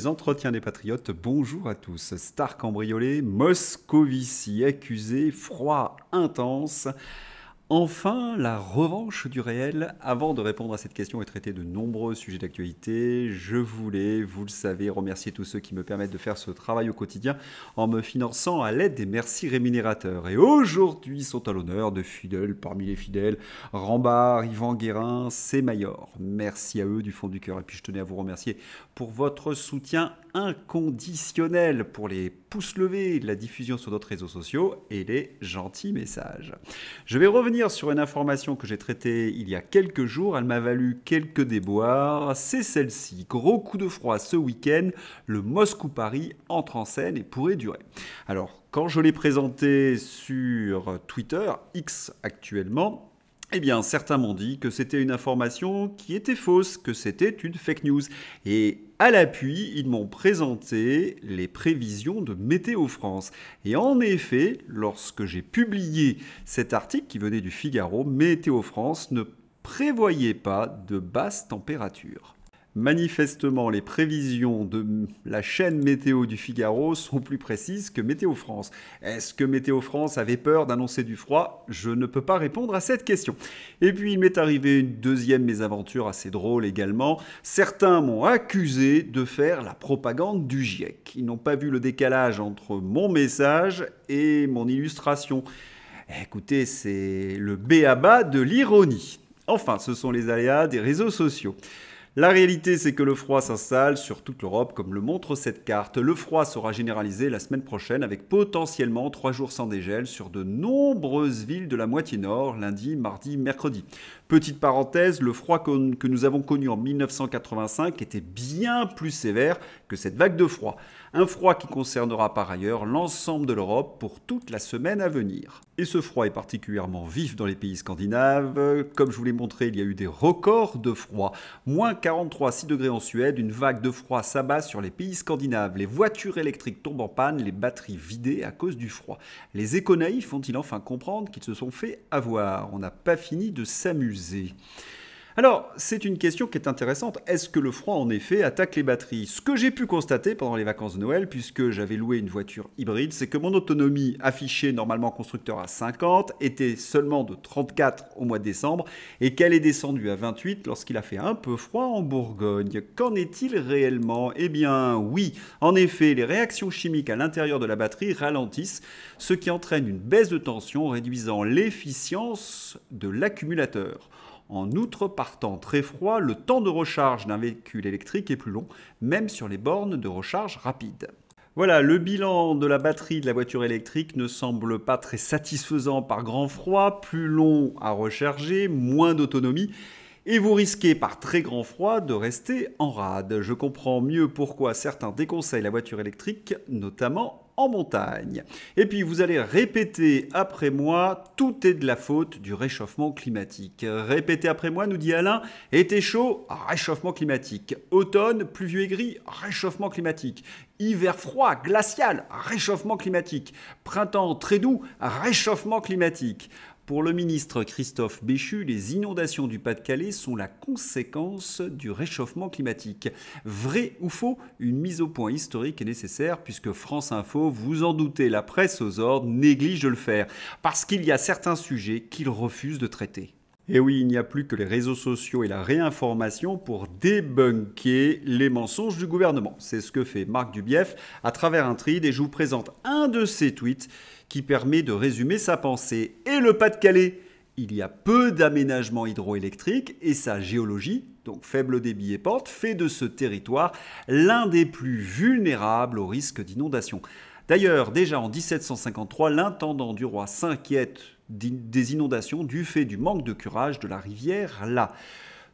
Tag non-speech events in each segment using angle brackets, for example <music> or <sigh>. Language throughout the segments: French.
les entretiens des patriotes. Bonjour à tous. Star cambriolé, Moscovici accusé, froid intense. Enfin, la revanche du réel. Avant de répondre à cette question et traiter de nombreux sujets d'actualité, je voulais, vous le savez, remercier tous ceux qui me permettent de faire ce travail au quotidien en me finançant à l'aide des merci rémunérateurs. Et aujourd'hui sont à l'honneur de fidèles parmi les fidèles, Rambard, Yvan Guérin, Mayor. Merci à eux du fond du cœur. Et puis je tenais à vous remercier pour votre soutien inconditionnel pour les pouces levés, la diffusion sur d'autres réseaux sociaux et les gentils messages. Je vais revenir sur une information que j'ai traitée il y a quelques jours, elle m'a valu quelques déboires, c'est celle-ci. Gros coup de froid ce week-end, le Moscou-Paris entre en scène et pourrait durer. Alors, quand je l'ai présenté sur Twitter, X actuellement, eh bien, certains m'ont dit que c'était une information qui était fausse, que c'était une fake news. Et à l'appui, ils m'ont présenté les prévisions de Météo France. Et en effet, lorsque j'ai publié cet article qui venait du Figaro, Météo France ne prévoyait pas de basse températures. Manifestement, les prévisions de la chaîne météo du Figaro sont plus précises que Météo France. Est-ce que Météo France avait peur d'annoncer du froid Je ne peux pas répondre à cette question. Et puis, il m'est arrivé une deuxième mésaventure assez drôle également. Certains m'ont accusé de faire la propagande du GIEC. Ils n'ont pas vu le décalage entre mon message et mon illustration. Écoutez, c'est le béaba de l'ironie. Enfin, ce sont les aléas des réseaux sociaux. La réalité, c'est que le froid s'installe sur toute l'Europe, comme le montre cette carte. Le froid sera généralisé la semaine prochaine avec potentiellement 3 jours sans dégel sur de nombreuses villes de la moitié nord, lundi, mardi, mercredi. Petite parenthèse, le froid que nous avons connu en 1985 était bien plus sévère que cette vague de froid. Un froid qui concernera par ailleurs l'ensemble de l'Europe pour toute la semaine à venir. Et ce froid est particulièrement vif dans les pays scandinaves. Comme je vous l'ai montré, il y a eu des records de froid. Moins 43,6 degrés en Suède, une vague de froid s'abat sur les pays scandinaves. Les voitures électriques tombent en panne, les batteries vidées à cause du froid. Les éconaïfs font-ils enfin comprendre qu'ils se sont fait avoir On n'a pas fini de s'amuser. produzir. Alors, c'est une question qui est intéressante. Est-ce que le froid, en effet, attaque les batteries Ce que j'ai pu constater pendant les vacances de Noël, puisque j'avais loué une voiture hybride, c'est que mon autonomie affichée normalement constructeur à 50 était seulement de 34 au mois de décembre et qu'elle est descendue à 28 lorsqu'il a fait un peu froid en Bourgogne. Qu'en est-il réellement Eh bien, oui. En effet, les réactions chimiques à l'intérieur de la batterie ralentissent, ce qui entraîne une baisse de tension réduisant l'efficience de l'accumulateur. En outre, par temps très froid, le temps de recharge d'un véhicule électrique est plus long, même sur les bornes de recharge rapide. Voilà, le bilan de la batterie de la voiture électrique ne semble pas très satisfaisant par grand froid, plus long à recharger, moins d'autonomie, et vous risquez par très grand froid de rester en rade. Je comprends mieux pourquoi certains déconseillent la voiture électrique, notamment montagne. Et puis vous allez répéter après moi, tout est de la faute du réchauffement climatique. Répétez après moi, nous dit Alain, été chaud, réchauffement climatique. Automne, pluvieux et gris, réchauffement climatique. Hiver froid, glacial, réchauffement climatique. Printemps très doux, réchauffement climatique. Pour le ministre Christophe Béchu, les inondations du Pas-de-Calais sont la conséquence du réchauffement climatique. Vrai ou faux, une mise au point historique est nécessaire puisque France Info, vous en doutez, la presse aux ordres néglige de le faire parce qu'il y a certains sujets qu'ils refusent de traiter. Et eh oui, il n'y a plus que les réseaux sociaux et la réinformation pour débunker les mensonges du gouvernement. C'est ce que fait Marc Dubief à travers un tweet et je vous présente un de ses tweets qui permet de résumer sa pensée. Et le Pas-de-Calais, il y a peu d'aménagements hydroélectriques et sa géologie, donc faible débit et porte, fait de ce territoire l'un des plus vulnérables au risque d'inondation. D'ailleurs, déjà en 1753, l'intendant du roi s'inquiète des inondations du fait du manque de curage de la rivière là.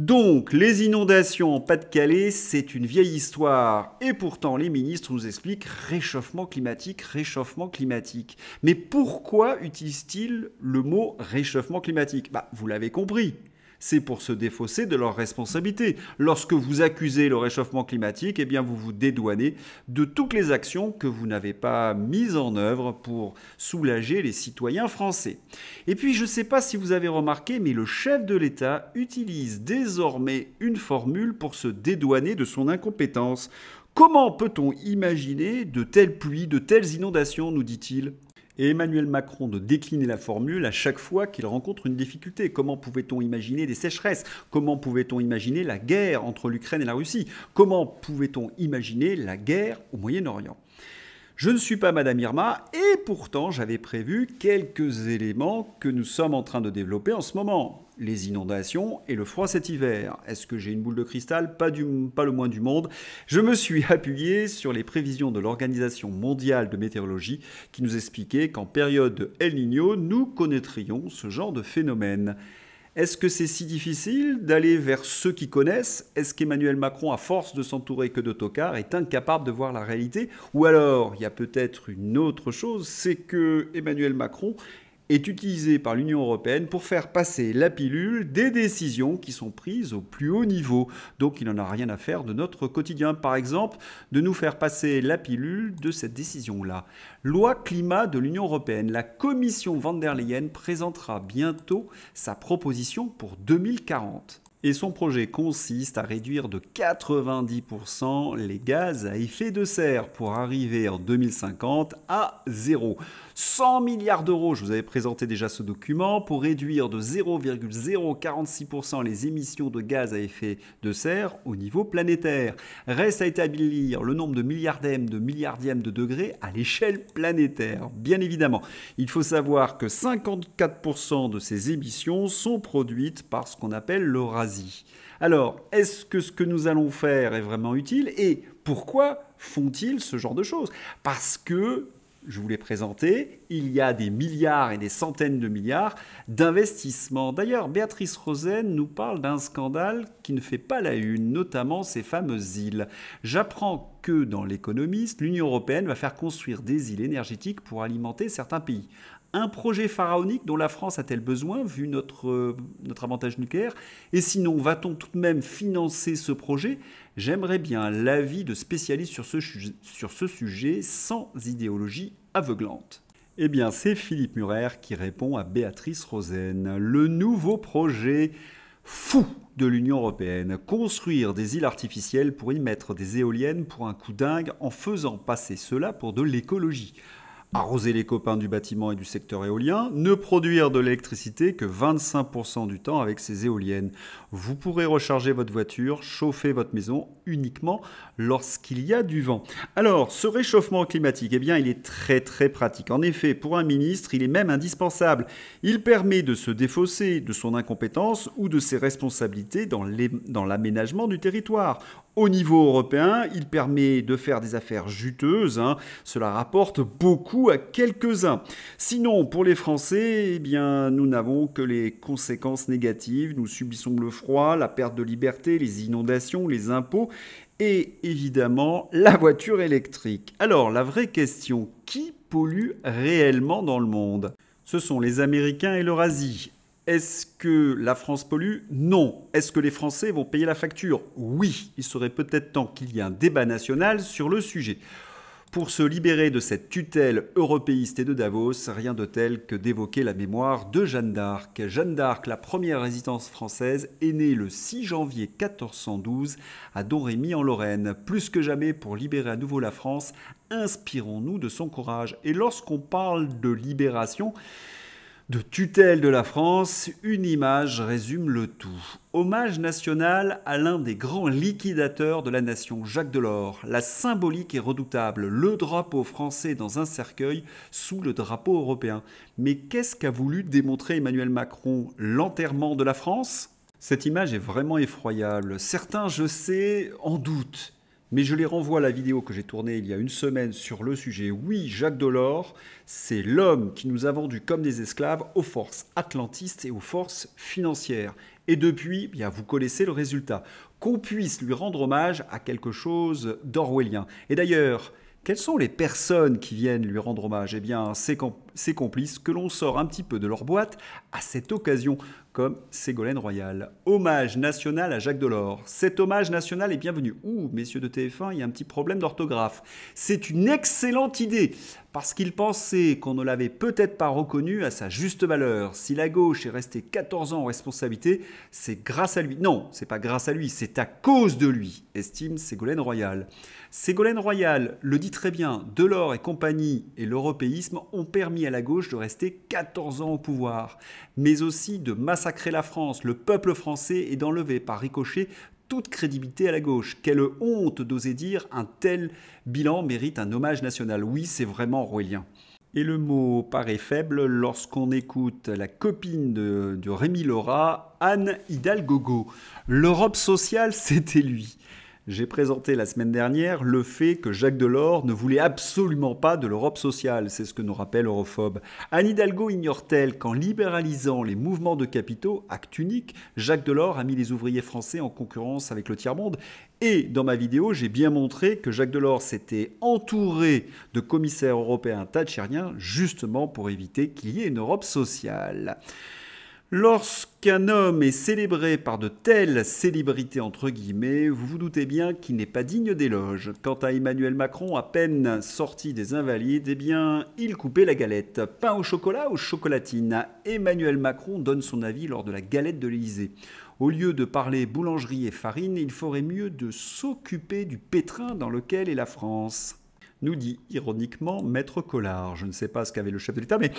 Donc, les inondations en Pas-de-Calais, c'est une vieille histoire. Et pourtant, les ministres nous expliquent réchauffement climatique, réchauffement climatique. Mais pourquoi utilisent-ils le mot réchauffement climatique bah, vous l'avez compris, c'est pour se défausser de leurs responsabilités. Lorsque vous accusez le réchauffement climatique, eh bien vous vous dédouanez de toutes les actions que vous n'avez pas mises en œuvre pour soulager les citoyens français. Et puis je ne sais pas si vous avez remarqué, mais le chef de l'État utilise désormais une formule pour se dédouaner de son incompétence. Comment peut-on imaginer de telles pluies, de telles inondations, nous dit-il et Emmanuel Macron de décliner la formule à chaque fois qu'il rencontre une difficulté. Comment pouvait-on imaginer des sécheresses Comment pouvait-on imaginer la guerre entre l'Ukraine et la Russie Comment pouvait-on imaginer la guerre au Moyen-Orient je ne suis pas Madame Irma et pourtant j'avais prévu quelques éléments que nous sommes en train de développer en ce moment les inondations et le froid cet hiver. Est-ce que j'ai une boule de cristal pas, du, pas le moins du monde. Je me suis <laughs> appuyé sur les prévisions de l'Organisation mondiale de météorologie qui nous expliquait qu'en période de El Niño, nous connaîtrions ce genre de phénomène. Est-ce que c'est si difficile d'aller vers ceux qui connaissent Est-ce qu'Emmanuel Macron, à force de s'entourer que de tocards, est incapable de voir la réalité Ou alors, il y a peut-être une autre chose, c'est que Emmanuel Macron est utilisé par l'Union européenne pour faire passer la pilule des décisions qui sont prises au plus haut niveau. Donc il n'en a rien à faire de notre quotidien. Par exemple, de nous faire passer la pilule de cette décision-là. Loi climat de l'Union européenne. La commission van der Leyen présentera bientôt sa proposition pour 2040. Et son projet consiste à réduire de 90% les gaz à effet de serre pour arriver en 2050 à zéro. 100 milliards d'euros, je vous avais présenté déjà ce document, pour réduire de 0,046% les émissions de gaz à effet de serre au niveau planétaire. Reste à établir le nombre de milliardèmes de milliardièmes de degrés à l'échelle planétaire, bien évidemment. Il faut savoir que 54% de ces émissions sont produites par ce qu'on appelle l'Eurasie. Alors, est-ce que ce que nous allons faire est vraiment utile et pourquoi font-ils ce genre de choses Parce que je vous l'ai présenté, il y a des milliards et des centaines de milliards d'investissements. D'ailleurs, Béatrice Rosen nous parle d'un scandale qui ne fait pas la une, notamment ces fameuses îles. J'apprends que dans l'économiste, l'Union européenne va faire construire des îles énergétiques pour alimenter certains pays un projet pharaonique dont la France a-t-elle besoin, vu notre, euh, notre avantage nucléaire Et sinon, va-t-on tout de même financer ce projet J'aimerais bien l'avis de spécialistes sur ce, sur ce sujet sans idéologie aveuglante. Eh bien, c'est Philippe Murer qui répond à Béatrice Rosen. Le nouveau projet fou de l'Union européenne, construire des îles artificielles pour y mettre des éoliennes pour un coup dingue en faisant passer cela pour de l'écologie arroser les copains du bâtiment et du secteur éolien, ne produire de l'électricité que 25% du temps avec ces éoliennes. Vous pourrez recharger votre voiture, chauffer votre maison uniquement lorsqu'il y a du vent. Alors, ce réchauffement climatique, eh bien, il est très très pratique. En effet, pour un ministre, il est même indispensable. Il permet de se défausser de son incompétence ou de ses responsabilités dans l'aménagement du territoire au niveau européen. Il permet de faire des affaires juteuses. Hein. Cela rapporte beaucoup à quelques-uns. Sinon, pour les Français, eh bien, nous n'avons que les conséquences négatives. Nous subissons le froid, la perte de liberté, les inondations, les impôts et évidemment la voiture électrique. Alors, la vraie question, qui pollue réellement dans le monde ce sont les Américains et l'Eurasie. Est-ce que la France pollue Non. Est-ce que les Français vont payer la facture Oui. Il serait peut-être temps qu'il y ait un débat national sur le sujet. Pour se libérer de cette tutelle européiste et de Davos, rien de tel que d'évoquer la mémoire de Jeanne d'Arc. Jeanne d'Arc, la première résistance française, est née le 6 janvier 1412 à Domrémy en Lorraine. Plus que jamais, pour libérer à nouveau la France, inspirons-nous de son courage. Et lorsqu'on parle de libération, de tutelle de la France, une image résume le tout. Hommage national à l'un des grands liquidateurs de la nation, Jacques Delors. La symbolique est redoutable, le drapeau français dans un cercueil sous le drapeau européen. Mais qu'est-ce qu'a voulu démontrer Emmanuel Macron L'enterrement de la France cette image est vraiment effroyable. Certains, je sais, en doutent. Mais je les renvoie à la vidéo que j'ai tournée il y a une semaine sur le sujet. Oui, Jacques Delors, c'est l'homme qui nous a vendus comme des esclaves aux forces atlantistes et aux forces financières. Et depuis, bien, vous connaissez le résultat. Qu'on puisse lui rendre hommage à quelque chose d'orwellien. Et d'ailleurs, quelles sont les personnes qui viennent lui rendre hommage Eh bien, ses, complices que l'on sort un petit peu de leur boîte à cette occasion, comme Ségolène Royal. Hommage national à Jacques Delors. Cet hommage national est bienvenu. Ouh, messieurs de TF1, il y a un petit problème d'orthographe. C'est une excellente idée parce qu'il pensait qu'on ne l'avait peut-être pas reconnu à sa juste valeur. Si la gauche est restée 14 ans en responsabilité, c'est grâce à lui. Non, c'est pas grâce à lui, c'est à cause de lui, estime Ségolène Royal. Ségolène Royal le dit très bien, Delors et compagnie et l'européisme ont permis à la gauche de rester 14 ans au pouvoir, mais aussi de massacrer la France, le peuple français et d'enlever par ricochet toute crédibilité à la gauche. Quelle honte d'oser dire un tel bilan mérite un hommage national. Oui, c'est vraiment roélien. Et le mot paraît faible lorsqu'on écoute la copine de, de Rémi Laura, Anne Hidalgo. L'Europe sociale, <laughs> c'était lui. J'ai présenté la semaine dernière le fait que Jacques Delors ne voulait absolument pas de l'Europe sociale, c'est ce que nous rappelle Europhobe. Anne Hidalgo ignore-t-elle qu'en libéralisant les mouvements de capitaux, acte unique, Jacques Delors a mis les ouvriers français en concurrence avec le tiers-monde et dans ma vidéo, j'ai bien montré que Jacques Delors s'était entouré de commissaires européens tachériens, justement pour éviter qu'il y ait une Europe sociale. Lorsqu'un homme est célébré par de telles célébrités entre guillemets, vous vous doutez bien qu'il n'est pas digne d'éloge. Quant à Emmanuel Macron, à peine sorti des invalides, eh bien, il coupait la galette. Pain au chocolat ou chocolatine Emmanuel Macron donne son avis lors de la galette de l'Elysée. Au lieu de parler boulangerie et farine, il ferait mieux de s'occuper du pétrin dans lequel est la France nous dit ironiquement Maître Collard. Je ne sais pas ce qu'avait le chef de l'État, mais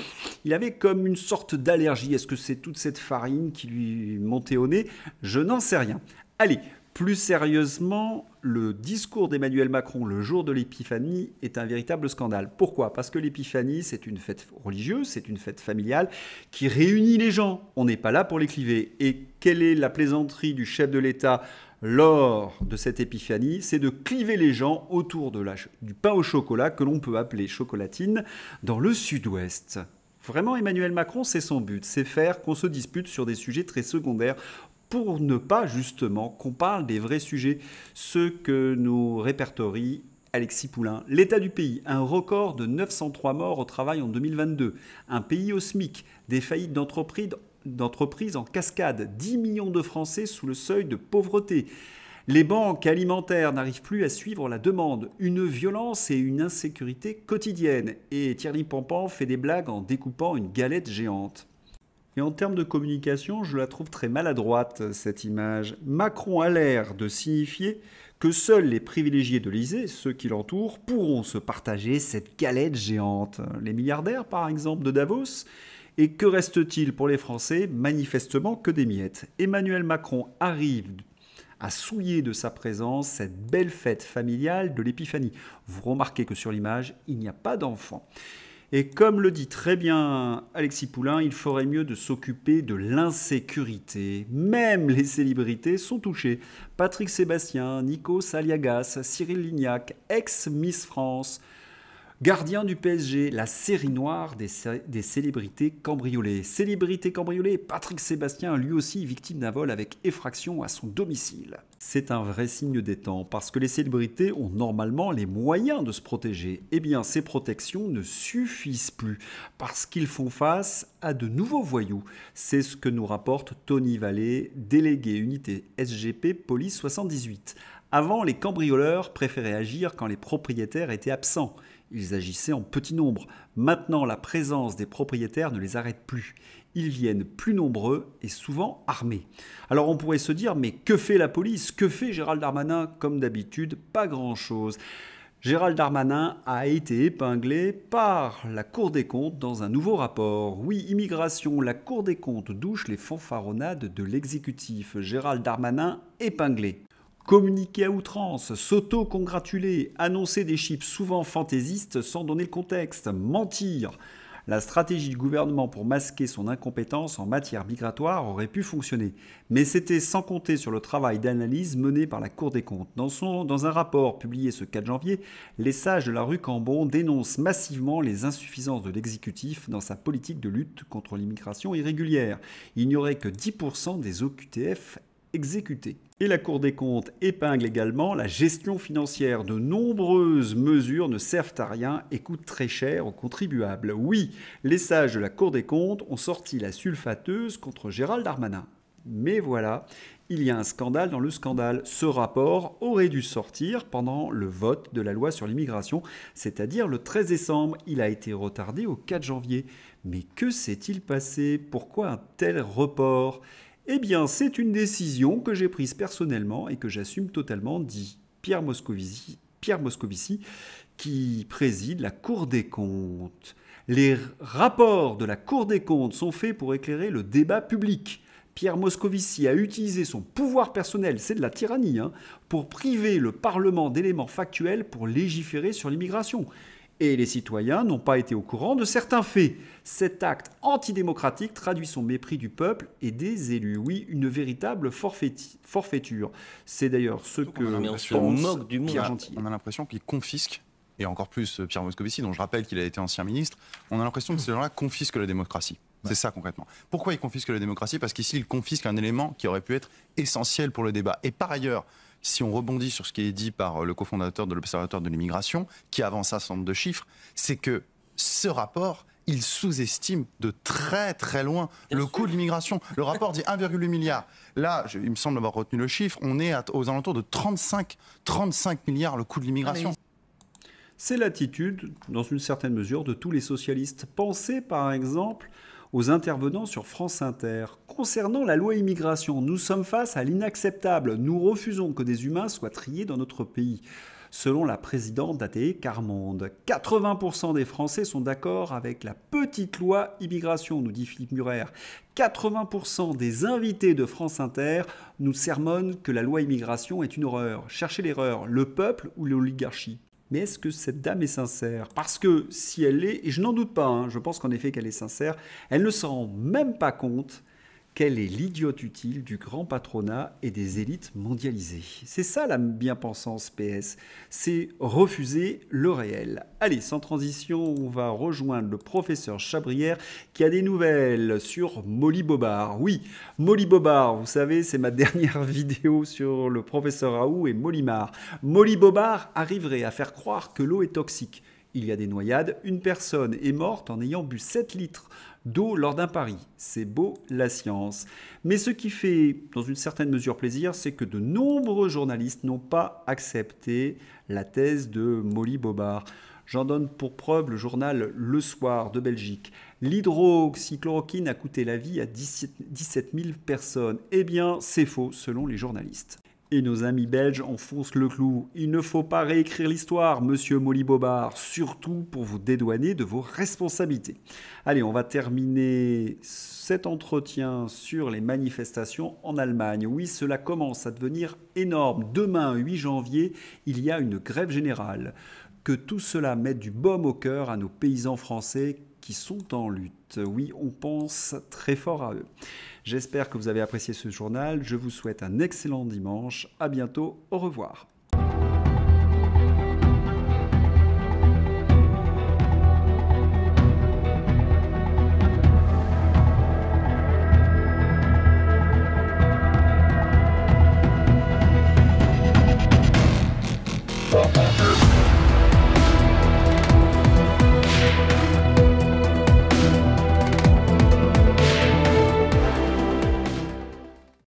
il avait comme une sorte d'allergie. Est-ce que c'est toute cette farine qui lui montait au nez Je n'en sais rien. Allez, plus sérieusement, le discours d'Emmanuel Macron le jour de l'Épiphanie est un véritable scandale. Pourquoi Parce que l'Épiphanie, c'est une fête religieuse, c'est une fête familiale qui réunit les gens. On n'est pas là pour les cliver. Et quelle est la plaisanterie du chef de l'État L'or de cette épiphanie, c'est de cliver les gens autour de du pain au chocolat que l'on peut appeler chocolatine dans le sud-ouest. Vraiment, Emmanuel Macron, c'est son but, c'est faire qu'on se dispute sur des sujets très secondaires pour ne pas justement qu'on parle des vrais sujets, Ce que nous répertorie Alexis Poulain. L'état du pays, un record de 903 morts au travail en 2022, un pays au SMIC, des faillites d'entreprises d'entreprises en cascade, 10 millions de Français sous le seuil de pauvreté. Les banques alimentaires n'arrivent plus à suivre la demande, une violence et une insécurité quotidienne, et Thierry Pampan fait des blagues en découpant une galette géante. Et en termes de communication, je la trouve très maladroite, cette image. Macron a l'air de signifier que seuls les privilégiés de l'Isée, ceux qui l'entourent, pourront se partager cette galette géante. Les milliardaires, par exemple, de Davos, et que reste-t-il pour les Français Manifestement que des miettes. Emmanuel Macron arrive à souiller de sa présence cette belle fête familiale de l'épiphanie. Vous remarquez que sur l'image, il n'y a pas d'enfant. Et comme le dit très bien Alexis Poulain, il ferait mieux de s'occuper de l'insécurité. Même les célébrités sont touchées. Patrick Sébastien, Nico Saliagas, Cyril Lignac, ex-Miss France, Gardien du PSG, la série noire des, célébrités des, célébrités cambriolées. cambriolée, Patrick Sébastien, lui aussi victime d'un vol avec effraction à son domicile. C'est un vrai signe des temps, parce que les célébrités ont normalement les moyens de se protéger. Eh bien, ces protections ne suffisent plus, parce qu'ils font face à de nouveaux voyous. C'est ce que nous rapporte Tony Vallée, délégué unité SGP Police 78. Avant, les cambrioleurs préféraient agir quand les propriétaires étaient absents. Ils agissaient en petit nombre. Maintenant, la présence des propriétaires ne les arrête plus. Ils viennent plus nombreux et souvent armés. Alors on pourrait se dire, mais que fait la police Que fait Gérald Darmanin Comme d'habitude, pas grand-chose. Gérald Darmanin a été épinglé par la Cour des comptes dans un nouveau rapport. Oui, immigration, la Cour des comptes douche les fanfaronnades de l'exécutif. Gérald Darmanin épinglé communiquer à outrance, s'auto-congratuler, annoncer des chiffres souvent fantaisistes sans donner le contexte, mentir. La stratégie du gouvernement pour masquer son incompétence en matière migratoire aurait pu fonctionner, mais c'était sans compter sur le travail d'analyse mené par la Cour des comptes. Dans, son, dans un rapport publié ce 4 janvier, les sages de la rue Cambon dénoncent massivement les insuffisances de l'exécutif dans sa politique de lutte contre l'immigration irrégulière. Il n'y aurait que 10% des OQTF et la Cour des comptes épingle également la gestion financière. De nombreuses mesures ne servent à rien et coûtent très cher aux contribuables. Oui, les sages de la Cour des comptes ont sorti la sulfateuse contre Gérald Darmanin. Mais voilà, il y a un scandale dans le scandale. Ce rapport aurait dû sortir pendant le vote de la loi sur l'immigration, c'est-à-dire le 13 décembre. Il a été retardé au 4 janvier. Mais que s'est-il passé Pourquoi un tel report eh bien, c'est une décision que j'ai prise personnellement et que j'assume totalement, dit Pierre Moscovici, qui préside la Cour des comptes. Les rapports de la Cour des comptes sont faits pour éclairer le débat public. Pierre Moscovici a utilisé son pouvoir personnel, c'est de la tyrannie, hein, pour priver le Parlement d'éléments factuels pour légiférer sur l'immigration et les citoyens n'ont pas été au courant de certains faits. Cet acte antidémocratique traduit son mépris du peuple et des élus. Oui, une véritable forfaiture. C'est d'ailleurs ce que moque du Pierre On a l'impression qu'il confisque et encore plus euh, Pierre Moscovici, dont je rappelle qu'il a été ancien ministre, on a l'impression que ces gens-là confisquent la démocratie. C'est ça concrètement. Pourquoi ils confisquent la démocratie Parce qu'ici, ils confisquent un élément qui aurait pu être essentiel pour le débat. Et par ailleurs, si on rebondit sur ce qui est dit par euh, le cofondateur de l'Observatoire de l'immigration, qui avance un nombre de chiffres, c'est que ce rapport il sous-estime de très très loin le coût de l'immigration. Le rapport dit 1,8 milliard. Là, il me semble avoir retenu le chiffre, on est aux alentours de 35, 35 milliards le coût de l'immigration. Ah c'est l'attitude, dans une certaine mesure, de tous les socialistes. Pensez par exemple aux intervenants sur France Inter. Concernant la loi immigration, nous sommes face à l'inacceptable. Nous refusons que des humains soient triés dans notre pays selon la présidente d'ATE Carmonde. 80% des Français sont d'accord avec la petite loi immigration, nous dit Philippe Murer. 80% des invités de France Inter nous sermonnent que la loi immigration est une horreur. Cherchez l'erreur, le peuple ou l'oligarchie mais est-ce que cette dame est sincère Parce que si elle l'est, et je n'en doute pas, hein, je pense qu'en effet qu'elle est sincère, elle ne s'en rend même pas compte quel est l'idiote utile du grand patronat et des élites mondialisées C'est ça la bien-pensance PS, c'est refuser le réel. Allez, sans transition, on va rejoindre le professeur Chabrière qui a des nouvelles sur Molly Bobard. Oui, Molly Bobard, vous savez, c'est ma <laughs> dernière vidéo sur le professeur Raoult et Mar. Molly Bobard arriverait à faire croire que l'eau est toxique. Il y a des noyades, une personne est morte en ayant bu 7 litres d'eau lors d'un pari. C'est beau la science. Mais ce qui fait dans une certaine mesure plaisir, c'est que de nombreux journalistes n'ont pas accepté la thèse de Molly Bobard. J'en donne pour preuve le journal Le Soir de Belgique. L'hydroxychloroquine a coûté la vie à 17 000 personnes. Eh bien, c'est faux selon les journalistes. Et nos amis belges enfoncent le clou. Il ne faut pas réécrire l'histoire, monsieur Molly Bobard, surtout pour vous dédouaner de vos responsabilités. Allez, on va terminer cet entretien sur les manifestations en Allemagne. Oui, cela commence à devenir énorme. Demain, 8 janvier, il y a une grève générale. Que tout cela mette du baume au cœur à nos paysans français qui sont en lutte. Oui, on pense très fort à eux. J'espère que vous avez apprécié ce journal. Je vous souhaite un excellent dimanche. À bientôt. Au revoir.